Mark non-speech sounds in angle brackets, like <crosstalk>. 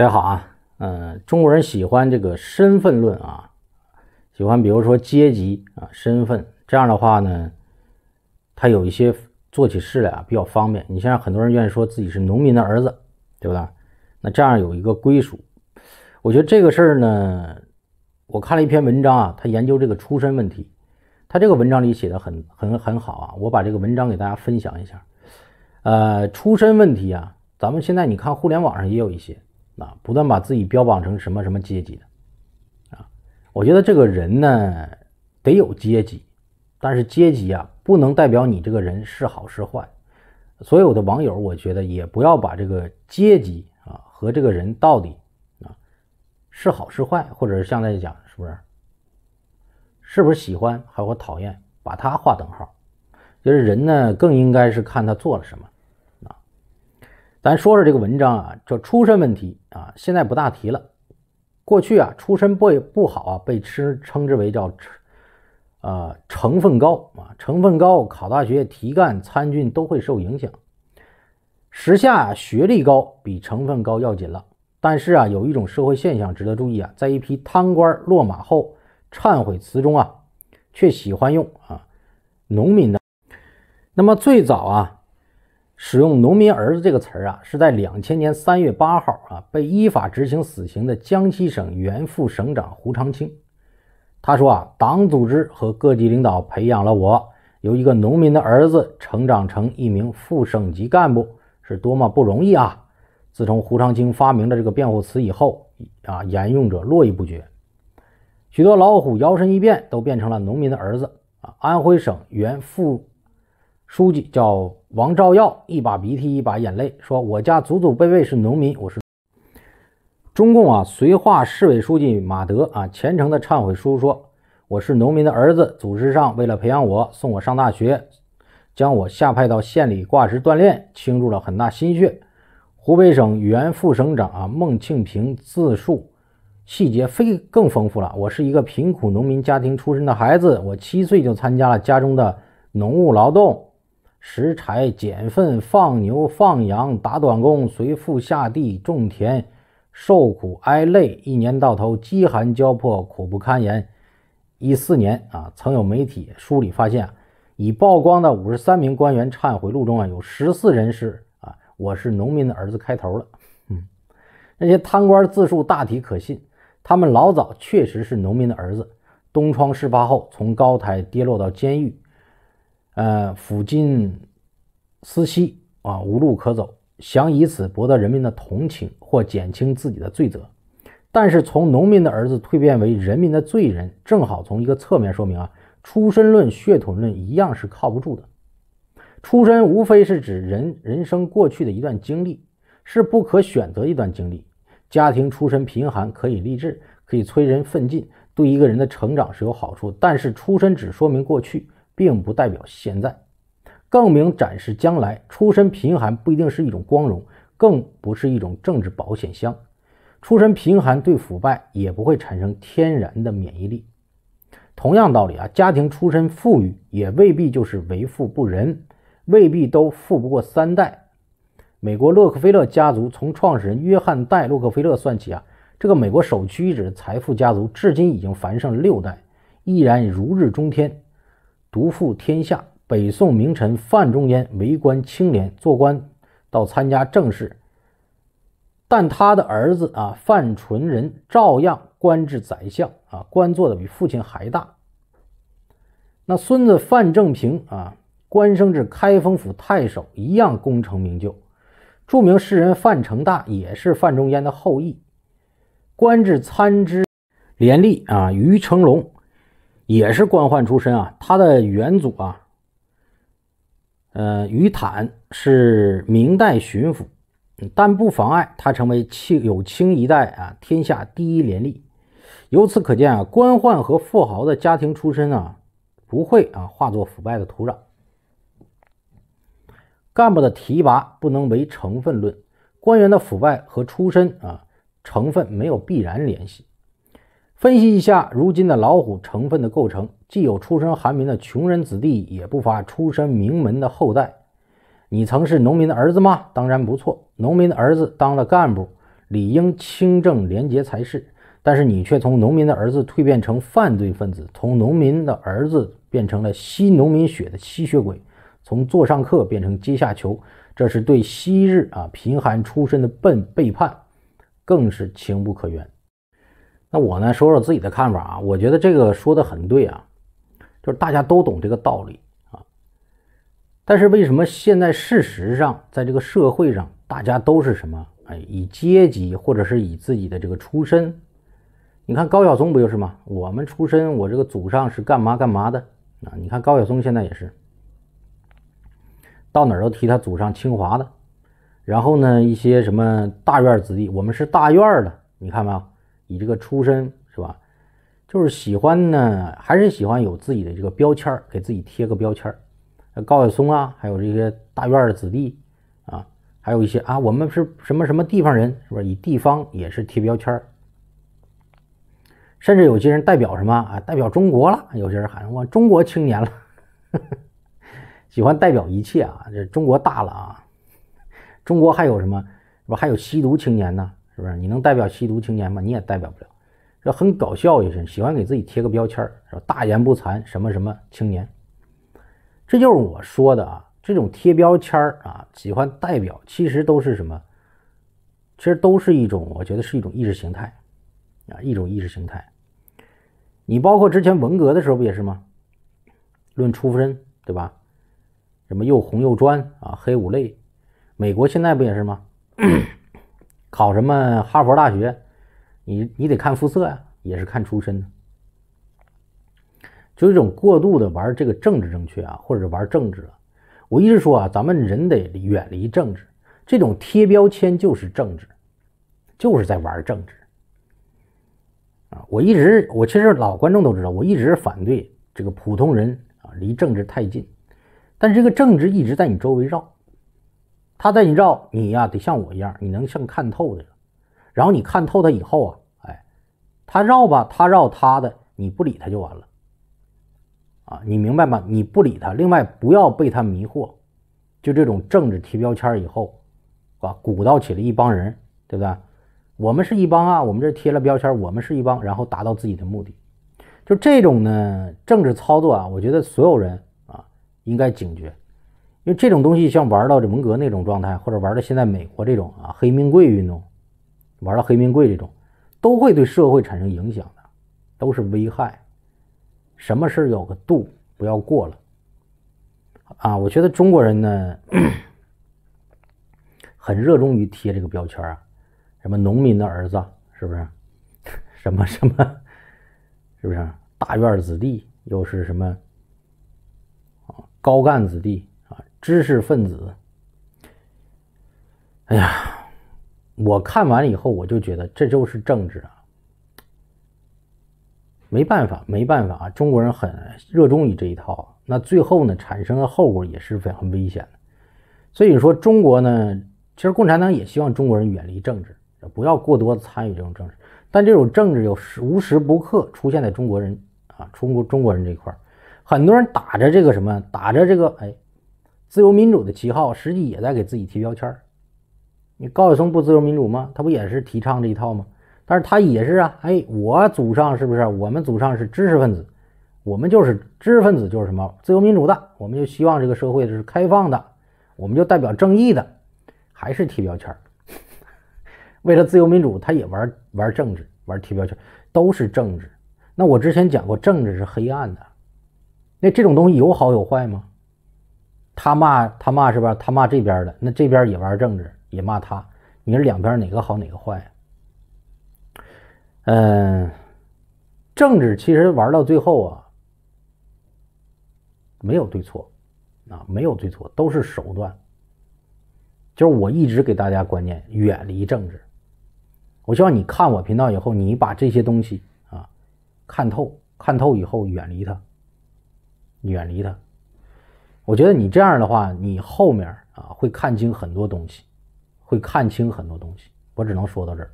大家好啊，嗯，中国人喜欢这个身份论啊，喜欢比如说阶级啊、身份这样的话呢，他有一些做起事来啊比较方便。你像很多人愿意说自己是农民的儿子，对吧？那这样有一个归属。我觉得这个事儿呢，我看了一篇文章啊，他研究这个出身问题，他这个文章里写的很很很好啊，我把这个文章给大家分享一下。呃，出身问题啊，咱们现在你看互联网上也有一些。啊，不断把自己标榜成什么什么阶级的，啊，我觉得这个人呢，得有阶级，但是阶级啊，不能代表你这个人是好是坏。所有的网友，我觉得也不要把这个阶级啊和这个人到底啊是好是坏，或者像在讲是不是，是不是喜欢还或讨厌，把它划等号，就是人呢，更应该是看他做了什么。咱说说这个文章啊，叫出身问题啊，现在不大提了。过去啊，出身不不好啊，被称称之为叫成啊成分高啊，成分高考大学、提干、参军都会受影响。时下学历高比成分高要紧了。但是啊，有一种社会现象值得注意啊，在一批贪官落马后，忏悔词中啊，却喜欢用啊农民的。那么最早啊。使用“农民儿子”这个词儿啊，是在两千年三月八号啊被依法执行死刑的江西省原副省长胡长清。他说啊，党组织和各级领导培养了我，由一个农民的儿子成长成一名副省级干部，是多么不容易啊！自从胡长清发明了这个辩护词以后啊，沿用者络绎不绝，许多老虎摇身一变都变成了农民的儿子啊。安徽省原副。书记叫王照耀，一把鼻涕一把眼泪，说：“我家祖祖辈辈是农民，我是中共啊绥化市委书记马德啊虔诚的忏悔书说，我是农民的儿子，组织上为了培养我，送我上大学，将我下派到县里挂职锻炼，倾注了很大心血。”湖北省原副省长啊孟庆平自述细节非更丰富了，我是一个贫苦农民家庭出身的孩子，我七岁就参加了家中的农务劳动。拾柴、捡粪、放牛、放羊、打短工，随父下地种田，受苦挨累，一年到头饥寒交迫，苦不堪言。一四年啊，曾有媒体梳理发现，已曝光的五十三名官员忏悔录中啊，有十四人是啊，我是农民的儿子开头了。嗯，那些贪官自述大体可信，他们老早确实是农民的儿子。东窗事发后，从高台跌落到监狱。呃，抚今思昔啊，无路可走，想以此博得人民的同情或减轻自己的罪责。但是，从农民的儿子蜕变为人民的罪人，正好从一个侧面说明啊，出身论、血统论一样是靠不住的。出身无非是指人人生过去的一段经历，是不可选择一段经历。家庭出身贫寒可以励志，可以催人奋进，对一个人的成长是有好处。但是，出身只说明过去。并不代表现在，更明展示将来出身贫寒不一定是一种光荣，更不是一种政治保险箱。出身贫寒对腐败也不会产生天然的免疫力。同样道理啊，家庭出身富裕也未必就是为富不仁，未必都富不过三代。美国洛克菲勒家族从创始人约翰·戴·洛克菲勒算起啊，这个美国首屈一指的财富家族，至今已经繁盛六代，依然如日中天。独负天下。北宋名臣范仲淹为官清廉，做官到参加政事，但他的儿子啊范纯仁照样官至宰相啊，官做的比父亲还大。那孙子范正平啊，官升至开封府太守，一样功成名就。著名诗人范成大也是范仲淹的后裔，官至参知廉吏啊。于成龙。也是官宦出身啊，他的远祖啊，呃，于坦是明代巡抚，但不妨碍他成为清有清一代啊天下第一廉吏。由此可见啊，官宦和富豪的家庭出身啊，不会啊化作腐败的土壤。干部的提拔不能为成分论，官员的腐败和出身啊成分没有必然联系。分析一下如今的老虎成分的构成，既有出身寒民的穷人子弟，也不乏出身名门的后代。你曾是农民的儿子吗？当然不错，农民的儿子当了干部，理应清正廉洁才是。但是你却从农民的儿子蜕变成犯罪分子，从农民的儿子变成了吸农民血的吸血鬼，从座上客变成阶下囚，这是对昔日啊贫寒出身的笨背叛，更是情不可原。那我呢，说说自己的看法啊。我觉得这个说的很对啊，就是大家都懂这个道理啊。但是为什么现在事实上，在这个社会上，大家都是什么？哎，以阶级或者是以自己的这个出身。你看高晓松不就是吗？我们出身，我这个祖上是干嘛干嘛的啊？你看高晓松现在也是，到哪儿都提他祖上清华的。然后呢，一些什么大院子弟，我们是大院的，你看没有？以这个出身是吧，就是喜欢呢，还是喜欢有自己的这个标签给自己贴个标签高晓松啊，还有这些大院的子弟啊，还有一些啊，我们是什么什么地方人是吧？以地方也是贴标签甚至有些人代表什么啊？代表中国了，有些人喊我中国青年了，<laughs> 喜欢代表一切啊！这中国大了啊，中国还有什么？是不还有吸毒青年呢？不是你能代表吸毒青年吗？你也代表不了，这很搞笑也是。喜欢给自己贴个标签是吧？大言不惭什么什么青年，这就是我说的啊。这种贴标签啊，喜欢代表，其实都是什么？其实都是一种，我觉得是一种意识形态啊，一种意识形态。你包括之前文革的时候不也是吗？论出身对吧？什么又红又专啊，黑五类。美国现在不也是吗？考什么哈佛大学？你你得看肤色呀，也是看出身的。就一种过度的玩这个政治正确啊，或者玩政治。了、我一直说啊，咱们人得远离政治。这种贴标签就是政治，就是在玩政治啊。我一直，我其实老观众都知道，我一直反对这个普通人啊离政治太近，但是这个政治一直在你周围绕。他带你绕你呀，得像我一样，你能像看透的。然后你看透他以后啊，哎，他绕吧，他绕他的，你不理他就完了。啊，你明白吗？你不理他，另外不要被他迷惑。就这种政治贴标签以后，啊，鼓捣起了一帮人，对不对？我们是一帮啊，我们这贴了标签，我们是一帮，然后达到自己的目的。就这种呢政治操作啊，我觉得所有人啊应该警觉。因为这种东西，像玩到这文革那种状态，或者玩到现在美国这种啊黑命贵运动，玩到黑命贵这种，都会对社会产生影响的，都是危害。什么事有个度，不要过了。啊，我觉得中国人呢，很热衷于贴这个标签啊，什么农民的儿子，是不是？<laughs> 什么什么，是不是大院子弟，又是什么？高干子弟。知识分子，哎呀，我看完以后，我就觉得这就是政治啊，没办法，没办法啊！中国人很热衷于这一套，那最后呢，产生的后果也是非常危险的。所以说，中国呢，其实共产党也希望中国人远离政治，不要过多参与这种政治。但这种政治有时无时不刻出现在中国人啊，中国中国人这一块，很多人打着这个什么，打着这个哎。自由民主的旗号，实际也在给自己贴标签你高晓松不自由民主吗？他不也是提倡这一套吗？但是他也是啊，哎，我祖上是不是？我们祖上是知识分子，我们就是知识分子，就是什么自由民主的，我们就希望这个社会是开放的，我们就代表正义的，还是贴标签 <laughs> 为了自由民主，他也玩玩政治，玩贴标签都是政治。那我之前讲过，政治是黑暗的。那这种东西有好有坏吗？他骂他骂是吧？他骂这边的，那这边也玩政治，也骂他。你说两边哪个好哪个坏？嗯，政治其实玩到最后啊，没有对错，啊，没有对错，都是手段。就是我一直给大家观念，远离政治。我希望你看我频道以后，你把这些东西啊看透，看透以后远离它，远离它。我觉得你这样的话，你后面啊会看清很多东西，会看清很多东西。我只能说到这儿。